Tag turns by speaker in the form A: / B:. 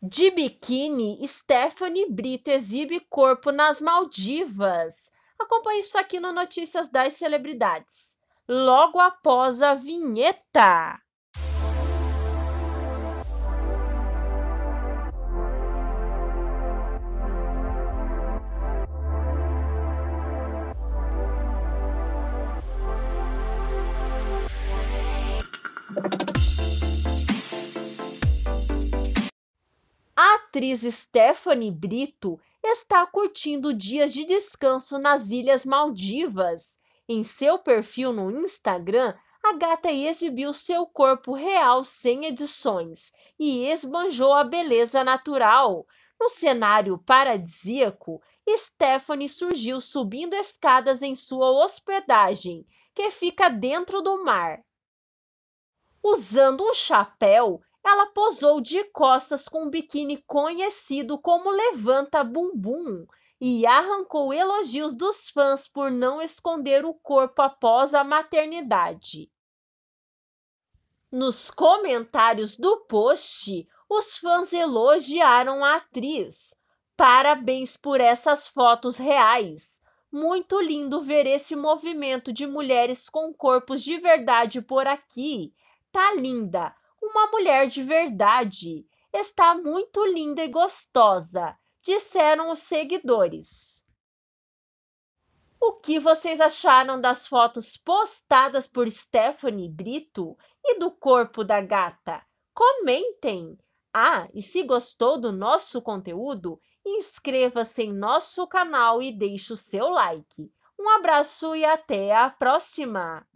A: De biquíni, Stephanie Brito exibe corpo nas Maldivas. Acompanhe isso aqui no Notícias das Celebridades. Logo após a vinheta. atriz Stephanie Brito está curtindo dias de descanso nas Ilhas Maldivas. Em seu perfil no Instagram, a gata exibiu seu corpo real sem edições e esbanjou a beleza natural. No cenário paradisíaco, Stephanie surgiu subindo escadas em sua hospedagem, que fica dentro do mar. Usando um chapéu, ela posou de costas com um biquíni conhecido como Levanta Bumbum e arrancou elogios dos fãs por não esconder o corpo após a maternidade. Nos comentários do post, os fãs elogiaram a atriz. Parabéns por essas fotos reais. Muito lindo ver esse movimento de mulheres com corpos de verdade por aqui. Tá linda. Uma mulher de verdade. Está muito linda e gostosa, disseram os seguidores. O que vocês acharam das fotos postadas por Stephanie Brito e do corpo da gata? Comentem! Ah, e se gostou do nosso conteúdo, inscreva-se em nosso canal e deixe o seu like. Um abraço e até a próxima!